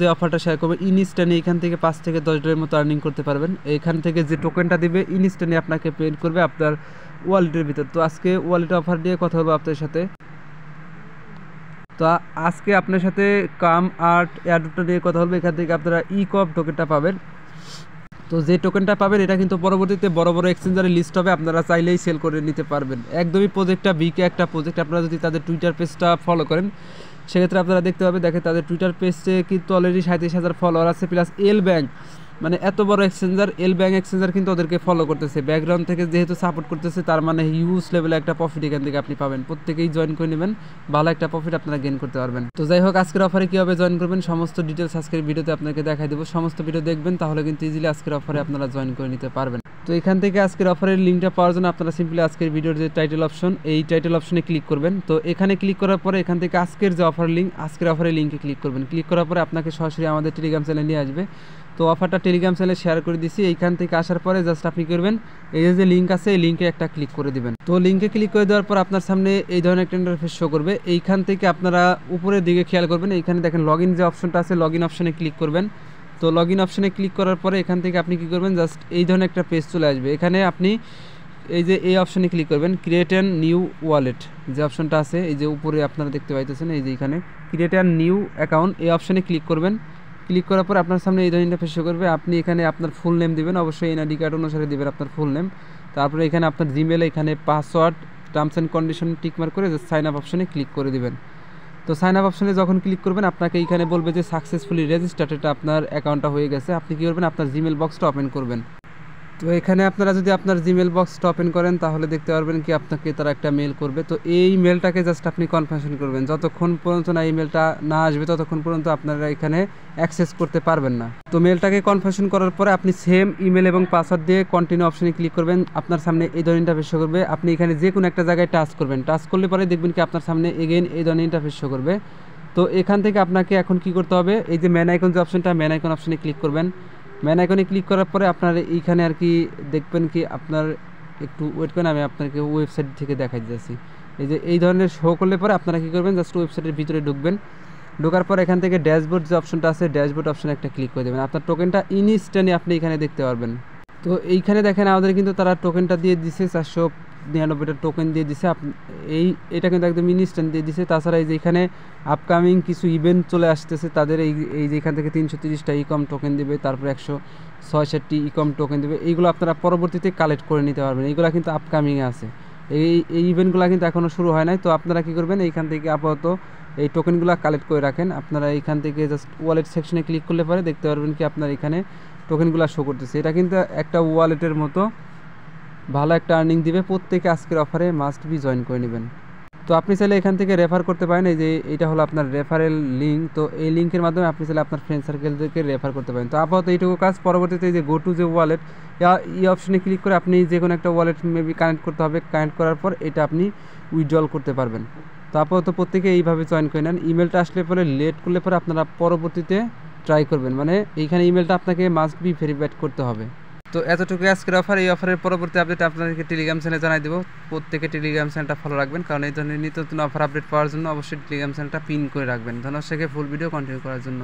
যে অফারটা শেয়ার করবে ইনস্ট্যান্টে এখান থেকে পাঁচ থেকে দশ ডলারের মতো আর্নিং করতে পারবেন এখান থেকে যে টোকেনটা দিবে ইনস্ট্যান্টে আপনাকে পেড করবে আপনার ওয়ালেটের ভিতর তো আজকে ওয়ালেট অফার নিয়ে কথা বলবো আপনার সাথে তো আজকে আপনার সাথে কাম আর্ট অ্যাডটা নিয়ে কথা বলবো এখান থেকে আপনারা ই কপ টোকেনটা পাবেন তো যে টোকেনটা পাবেন এটা কিন্তু পরবর্তীতে বড় বড় এক্সচেঞ্জারের লিস্ট হবে আপনারা চাইলেই সেল করে নিতে পারবেন একদমই প্রজেক্টটা বিকে একটা প্রজেক্ট আপনারা যদি তাদের টুইটার পেজটা ফলো করেন সেক্ষেত্রে আপনারা দেখতে পাবে দেখেন তাদের টুইটার পেজে কিন্তু অলরেডি সাঁত্রিশ হাজার ফলোয়ার আছে প্লাস এল ব্যাংক মানে এত বড় এক্সচেঞ্জার এল ব্যাঙ্ক এক্সচেঞ্জার কিন্তু ওদেরকে ফলো করতেছে ব্যাকগ্রাউন্ড থেকে যেহেতু সাপোর্ট করতেছে তার মানে হিউজ লেভেলে একটা প্রফিট এখান থেকে আপনি পাবেন প্রত্যেকেই জয়েন করে নেবেন ভালো একটা প্রফিট আপনারা গেন করতে পারবেন তো যাই হোক আজকের অফারে কীভাবে জয়েন করবেন সমস্ত ডিটেলস আজকের ভিডিওতে আপনাকে দেখাই দেবো সমস্ত ভিডিও দেখবেন তাহলে কিন্তু ইজিলি আজকের অফারে আপনারা জয়েন করে নিতে পারবেন তো এখান থেকে আজকের অফারের লিঙ্কটা পাওয়ার জন্য আপনারা সিম্পলি আজকের ভিডিওর যে টাইটেল অপশন এই টাইটেল অপশনে ক্লিক করবেন তো এখানে ক্লিক করার পরে এখান থেকে আজকের যে অফার লিঙ্ক আজকের অফারের লিঙ্কে ক্লিক করবেন ক্লিক করার পরে আপনাকে সরাসরি আমাদের টেলিগ্রাম নিয়ে আসবে তো অফারটা টেলিগ্রাম চ্যানেলে শেয়ার করে দিছি এইখান থেকে আসার পরে জাস্ট আপনি করবেন এই যে লিঙ্ক আছে এই লিঙ্কে একটা ক্লিক করে দিবেন তো লিঙ্কে ক্লিক করে দেওয়ার পর আপনার সামনে এই ধরনের একটা ইন্টারফেস শো করবে এইখান থেকে আপনারা উপরের দিকে খেয়াল করবেন এইখানে দেখেন লগ যে অপশনটা আছে লগ অপশনে ক্লিক করবেন তো লগ অপশনে ক্লিক করার পরে এখান থেকে আপনি কি করবেন জাস্ট এই ধরনের একটা পেজ চলে আসবে এখানে আপনি এই যে এই অপশনে ক্লিক করবেন ক্রিয়েট অ্যান নিউ ওয়ালেট যে অপশনটা আছে এই যে উপরে আপনারা দেখতে পাইতেছেন এই যে এখানে ক্রিয়েট অ্যান নিউ অ্যাকাউন্ট এই অপশনে ক্লিক করবেন ক্লিক করার পর আপনার সামনে এই ফেসে করবে আপনি এখানে আপনার ফুল নেম দেবেন অবশ্যই এনআইডি কার্ড অনুসারে দেবেন আপনার ফুল নেম তারপরে এখানে আপনার জিমেলে এখানে password terms and condition tick mark করে সাইন আপ অপশনে ক্লিক করে দেবেন তো সাইন আপ অপশনে যখন ক্লিক করবেন আপনাকে এইখানে বলবে যে সাকসেসফুলি রেজিস্টার্ড এটা আপনার অ্যাকাউন্টটা হয়ে গেছে আপনি কী করবেন আপনার জিমেল বক্সটা ওপেন করবেন তো এখানে আপনারা যদি আপনার জিমেল বক্স ওপেন করেন তাহলে দেখতে পারবেন কি আপনাকে তারা একটা মেল করবে তো এই মেলটাকে জাস্ট আপনি কনফার্মেশন করবেন যতক্ষণ পর্যন্ত না এই মেলটা না আসবে ততক্ষণ পর্যন্ত আপনারা এখানে অ্যাক্সেস করতে পারবেন না তো মেলটাকে কনফার্মেশন করার পরে আপনি সেম ইমেল এবং পাসওয়ার্ড দিয়ে কন্টিনিউ অপশানে ক্লিক করবেন আপনার সামনে এই ধরনের ইন্টারফেস শো করবে আপনি এখানে যে কোনো একটা জায়গায় টাচ করবেন টাচ করলে পরে দেখবেন কি আপনার সামনে এগেইন এই ধরনের ইন্টারফেস শো করবে তো এখান থেকে আপনাকে এখন কি করতে হবে এই যে ম্যান আইকন যে অপশনটা ম্যান আইকন ক্লিক করবেন ম্যান আইকনে ক্লিক করার পরে আপনার এইখানে আর কি দেখবেন কি আপনার একটু ওয়েট করেন আমি আপনাকে ওয়েবসাইট থেকে দেখাই দিতেছি এই যে এই ধরনের শো করলে পরে আপনারা কী করবেন জাস্ট ওয়েবসাইটের ভিতরে ঢুকবেন ঢোকার পর এখান থেকে ড্যাশবোর্ড যে অপশনটা আছে ড্যাশবোর্ড অপশানে একটা ক্লিক করে দেবেন আপনার টোকেনটা ইনস্ট্যান্টে আপনি এখানে দেখতে পারবেন তো এইখানে দেখেন আমাদের কিন্তু তারা টোকেনটা দিয়ে দিছে চারশো নিরানব্বইটা টোকেন দিয়ে দিছে আপ এই এটা কিন্তু একদম ইনস্ট্যান্ট দিয়ে দিছে তাছাড়া এই যেখানে আপকামিং কিছু ইভেন্ট চলে আসতেছে তাদের এই এই যেখান থেকে তিনশো তিরিশটা ইকম টোকেন দেবে তারপর একশো ছয়ষট্টি ইকম টোকেন দেবে এইগুলো আপনারা পরবর্তীতে কালেক্ট করে নিতে পারবেন এইগুলো কিন্তু আপকামিংয়ে আছে এই এই ইভেন্টগুলো কিন্তু এখনও শুরু হয় নাই তো আপনারা কী করবেন এইখান থেকে আপাতত এই টোকেনগুলো কালেক্ট করে রাখেন আপনারা এইখান থেকে জাস্ট ওয়ালেট সেকশনে ক্লিক করলে পরে দেখতে পারবেন কি আপনার এখানে টোকেনগুলো শো করতেছে এটা কিন্তু একটা ওয়ালেটের মতো ভালো একটা আর্নিং দিবে প্রত্যেকে আজকের অফারে মাস্ট বি জয়েন করে নেবেন তো আপনি চাইলে এখান থেকে রেফার করতে পারেন এই যে এটা হলো আপনার রেফারেল লিঙ্ক তো এই লিঙ্কের মাধ্যমে আপনি চাইলে আপনার ফ্রেন্ড সার্কেলদেরকে রেফার করতে পারেন তো আপাতত এইটুকু কাজ পরবর্তীতে যে গো টু যে ওয়ালেট এই অপশনে ক্লিক করে আপনি যে কোনো একটা ওয়ালেট মেবি কানেক্ট করতে হবে কানেক্ট করার পর এটা আপনি উইথড্রল করতে পারবেন তো আপাতত প্রত্যেকে এইভাবে জয়েন করে নেন ইমেলটা আসলে পরে লেট করলে পরে আপনারা পরবর্তীতে ট্রাই করবেন মানে এইখানে ইমেলটা আপনাকে মাস্ট বি ভেরিফাইড করতে হবে তো এতটুকু আজকের অফার এই অফারের পরবর্তী আপডেট আপনাদেরকে টেলিগ্রাম চ্যানেলে জানাই দেবো প্রত্যেকে টেলিগ্রাম চ্যানেলটা ফলো রাখবেন কারণ এই ধরনের নিত্য নতুন অফার আপডেট পাওয়ার জন্য অবশ্যই টেলিগ্রাম চ্যানেলটা পিন করে রাখবেন ধন্যবাদ সেখানে ফুল ভিডিও কন্টিনিউ করার জন্য